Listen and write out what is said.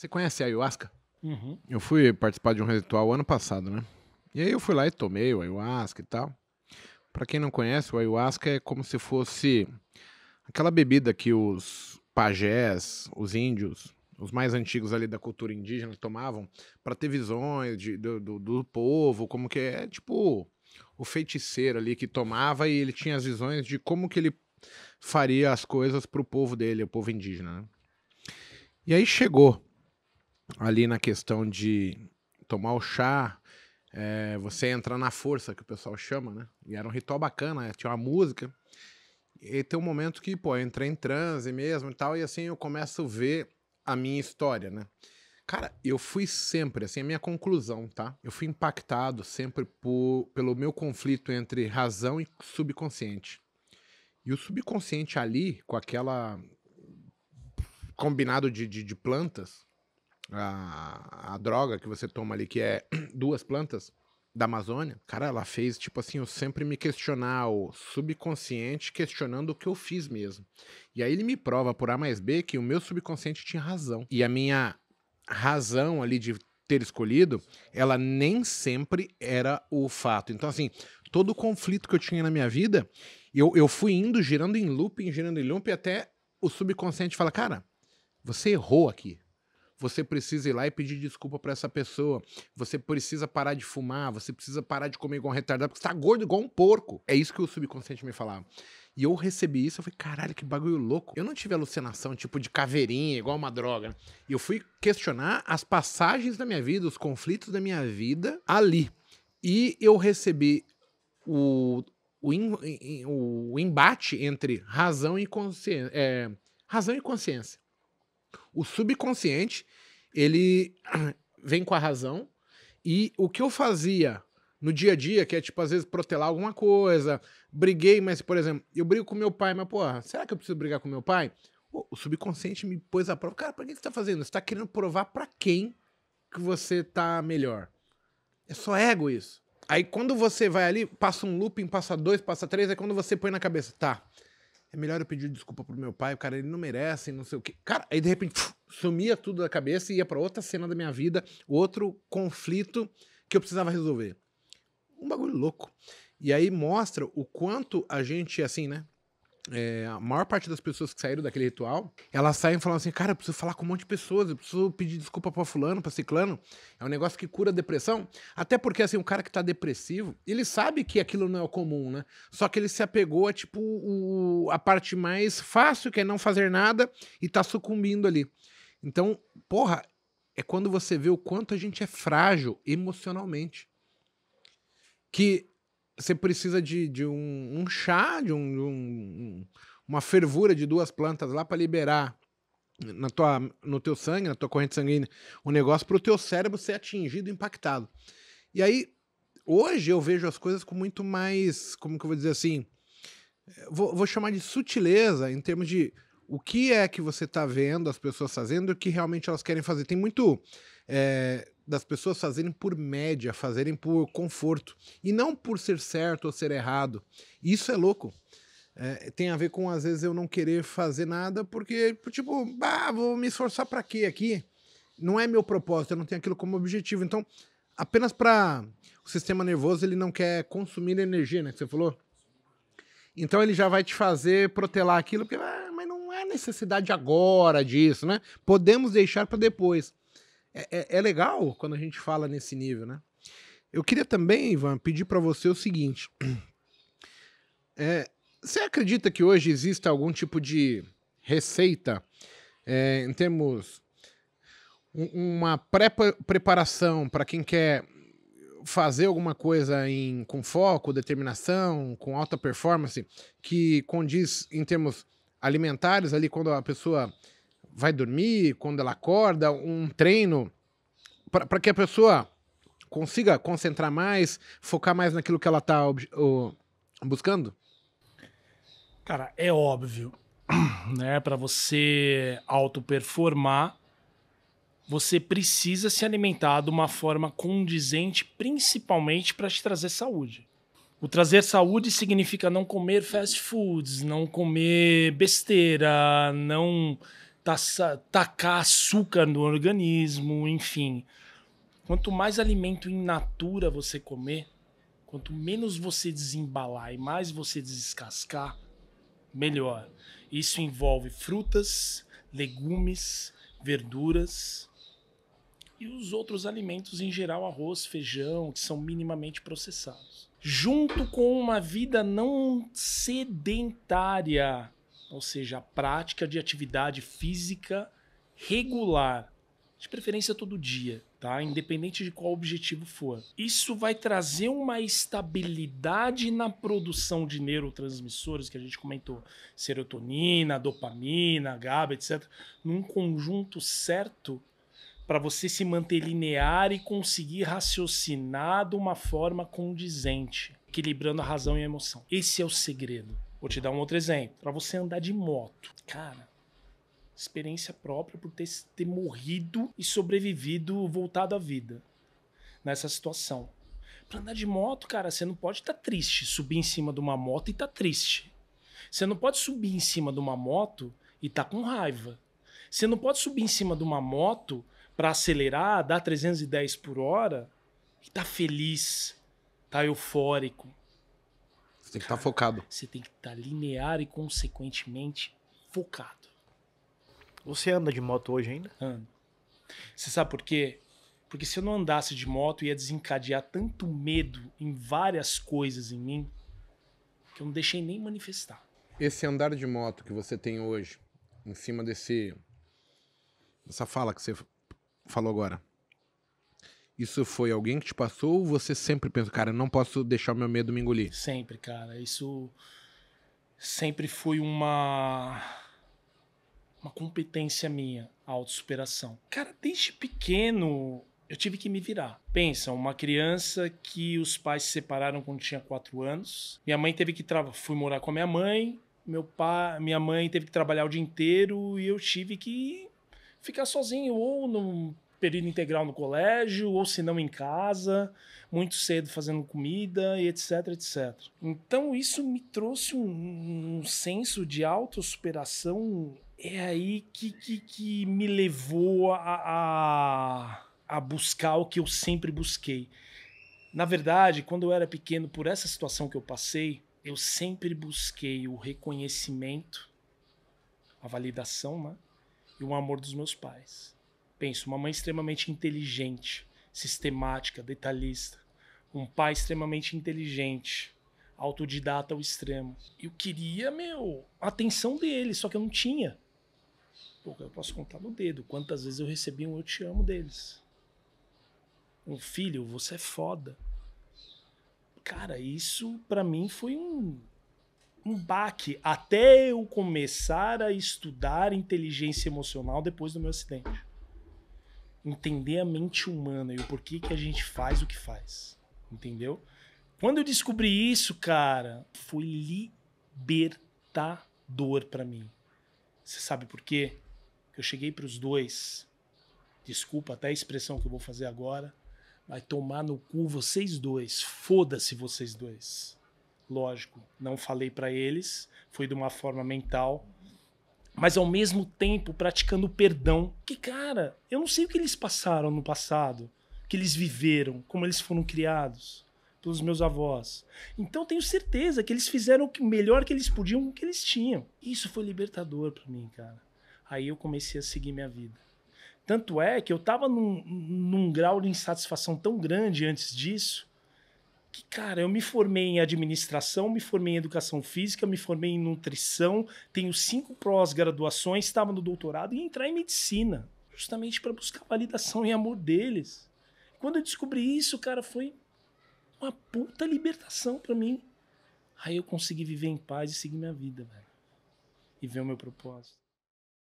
Você conhece a ayahuasca? Uhum. Eu fui participar de um ritual ano passado, né? E aí eu fui lá e tomei o ayahuasca e tal. Para quem não conhece, o ayahuasca é como se fosse aquela bebida que os pajés, os índios, os mais antigos ali da cultura indígena tomavam para ter visões de, do, do, do, povo, como que é, tipo o feiticeiro ali que tomava e ele tinha as visões de como que ele faria as coisas para o povo dele, o povo indígena. Né? E aí chegou ali na questão de tomar o chá, é, você entrar na força, que o pessoal chama, né? E era um ritual bacana, né? tinha uma música. E tem um momento que, pô, eu entrei em transe mesmo e tal, e assim eu começo a ver a minha história, né? Cara, eu fui sempre, assim, a minha conclusão, tá? Eu fui impactado sempre por, pelo meu conflito entre razão e subconsciente. E o subconsciente ali, com aquela combinado de, de, de plantas, a, a droga que você toma ali, que é duas plantas da Amazônia, cara, ela fez, tipo assim, eu sempre me questionar, o subconsciente questionando o que eu fiz mesmo. E aí ele me prova por A mais B que o meu subconsciente tinha razão. E a minha razão ali de ter escolhido, ela nem sempre era o fato. Então, assim, todo o conflito que eu tinha na minha vida, eu, eu fui indo, girando em looping, girando em looping, até o subconsciente fala, cara, você errou aqui. Você precisa ir lá e pedir desculpa para essa pessoa. Você precisa parar de fumar, você precisa parar de comer igual um retardado, porque você tá gordo igual um porco. É isso que o subconsciente me falava. E eu recebi isso, eu falei, caralho, que bagulho louco. Eu não tive alucinação, tipo, de caveirinha, igual uma droga. Né? E eu fui questionar as passagens da minha vida, os conflitos da minha vida ali. E eu recebi o, o, in, o embate entre razão e consciência. É, razão e consciência. O subconsciente, ele vem com a razão e o que eu fazia no dia a dia, que é tipo, às vezes, protelar alguma coisa, briguei, mas, por exemplo, eu brigo com meu pai, mas, porra, será que eu preciso brigar com meu pai? O subconsciente me pôs à prova. Cara, pra que você tá fazendo? Você tá querendo provar para quem que você tá melhor. É só ego isso. Aí quando você vai ali, passa um looping, passa dois, passa três, é quando você põe na cabeça, tá, é melhor eu pedir desculpa pro meu pai, o cara ele não merece, não sei o quê. Cara, aí de repente puf, sumia tudo da cabeça e ia para outra cena da minha vida, outro conflito que eu precisava resolver. Um bagulho louco. E aí mostra o quanto a gente, é assim, né? É, a maior parte das pessoas que saíram daquele ritual, elas saem falando assim, cara, eu preciso falar com um monte de pessoas, eu preciso pedir desculpa pra fulano, pra ciclano. É um negócio que cura a depressão. Até porque, assim, o cara que tá depressivo, ele sabe que aquilo não é o comum, né? Só que ele se apegou a, tipo, o, a parte mais fácil, que é não fazer nada, e tá sucumbindo ali. Então, porra, é quando você vê o quanto a gente é frágil emocionalmente. Que você precisa de, de um, um chá, de um, um, uma fervura de duas plantas lá para liberar na tua, no teu sangue, na tua corrente sanguínea, o um negócio para o teu cérebro ser atingido, impactado. E aí, hoje eu vejo as coisas com muito mais, como que eu vou dizer assim, vou, vou chamar de sutileza em termos de o que é que você está vendo as pessoas fazendo e o que realmente elas querem fazer. Tem muito é, das pessoas fazerem por média, fazerem por conforto e não por ser certo ou ser errado. Isso é louco. É, tem a ver com às vezes eu não querer fazer nada porque tipo, bah, vou me esforçar para quê aqui? Não é meu propósito, eu não tenho aquilo como objetivo. Então, apenas para o sistema nervoso ele não quer consumir energia, né? Que você falou. Então ele já vai te fazer protelar aquilo, porque ah, mas não é necessidade agora disso, né? Podemos deixar para depois. É, é, é legal quando a gente fala nesse nível, né? Eu queria também, Ivan, pedir para você o seguinte. É, você acredita que hoje exista algum tipo de receita é, em termos uma pré-preparação para quem quer fazer alguma coisa em, com foco, determinação, com alta performance, que condiz em termos alimentares ali quando a pessoa vai dormir, quando ela acorda, um treino para que a pessoa consiga concentrar mais, focar mais naquilo que ela está buscando? Cara, é óbvio, né? Para você auto-performar, você precisa se alimentar de uma forma condizente, principalmente para te trazer saúde. O trazer saúde significa não comer fast foods, não comer besteira, não tacar açúcar no organismo, enfim. Quanto mais alimento in natura você comer, quanto menos você desembalar e mais você descascar, melhor. Isso envolve frutas, legumes, verduras e os outros alimentos em geral, arroz, feijão, que são minimamente processados. Junto com uma vida não sedentária, ou seja, a prática de atividade física regular, de preferência todo dia, tá? Independente de qual objetivo for. Isso vai trazer uma estabilidade na produção de neurotransmissores que a gente comentou, serotonina, dopamina, GABA, etc, num conjunto certo para você se manter linear e conseguir raciocinar de uma forma condizente, equilibrando a razão e a emoção. Esse é o segredo. Vou te dar um outro exemplo. Para você andar de moto, cara, experiência própria por ter, ter morrido e sobrevivido, voltado à vida nessa situação. Pra andar de moto, cara, você não pode estar tá triste, subir em cima de uma moto e estar tá triste. Você não pode subir em cima de uma moto e estar tá com raiva. Você não pode subir em cima de uma moto para acelerar, dar 310 por hora e tá feliz, tá eufórico. Você tem que estar tá focado. Você tem que estar tá linear e, consequentemente, focado. Você anda de moto hoje ainda? Ando. Você sabe por quê? Porque se eu não andasse de moto, ia desencadear tanto medo em várias coisas em mim que eu não deixei nem manifestar. Esse andar de moto que você tem hoje, em cima desse. dessa fala que você falou agora, isso foi alguém que te passou ou você sempre pensa, cara, não posso deixar o meu medo me engolir? Sempre, cara. Isso sempre foi uma uma competência minha, a autossuperação. Cara, desde pequeno eu tive que me virar. Pensa, uma criança que os pais se separaram quando tinha quatro anos. Minha mãe teve que trabalhar. Fui morar com a minha mãe. Meu pai, minha mãe teve que trabalhar o dia inteiro e eu tive que ficar sozinho ou no período integral no colégio, ou se não em casa, muito cedo fazendo comida e etc, etc. Então isso me trouxe um, um senso de autossuperação. É aí que, que, que me levou a, a, a buscar o que eu sempre busquei. Na verdade, quando eu era pequeno, por essa situação que eu passei, eu sempre busquei o reconhecimento, a validação né? e o amor dos meus pais. Penso, uma mãe extremamente inteligente, sistemática, detalhista. Um pai extremamente inteligente, autodidata ao extremo. Eu queria, meu, a atenção dele, só que eu não tinha. Pô, eu posso contar no dedo quantas vezes eu recebi um eu te amo deles. Um filho, você é foda. Cara, isso para mim foi um, um baque até eu começar a estudar inteligência emocional depois do meu acidente entender a mente humana e o porquê que a gente faz o que faz. Entendeu? Quando eu descobri isso, cara, foi libertador para mim. Você sabe por quê? Eu cheguei para os dois. Desculpa até a expressão que eu vou fazer agora. Vai tomar no cu vocês dois. Foda-se vocês dois. Lógico, não falei para eles, foi de uma forma mental mas ao mesmo tempo praticando perdão. Que, cara, eu não sei o que eles passaram no passado, que eles viveram, como eles foram criados pelos meus avós. Então tenho certeza que eles fizeram o melhor que eles podiam com o que eles tinham. Isso foi libertador para mim, cara. Aí eu comecei a seguir minha vida. Tanto é que eu tava num, num grau de insatisfação tão grande antes disso que, cara, eu me formei em administração, me formei em educação física, me formei em nutrição, tenho cinco pós-graduações, estava no doutorado e entrar em medicina, justamente para buscar validação e amor deles. Quando eu descobri isso, cara, foi uma puta libertação para mim. Aí eu consegui viver em paz e seguir minha vida, velho. E ver o meu propósito.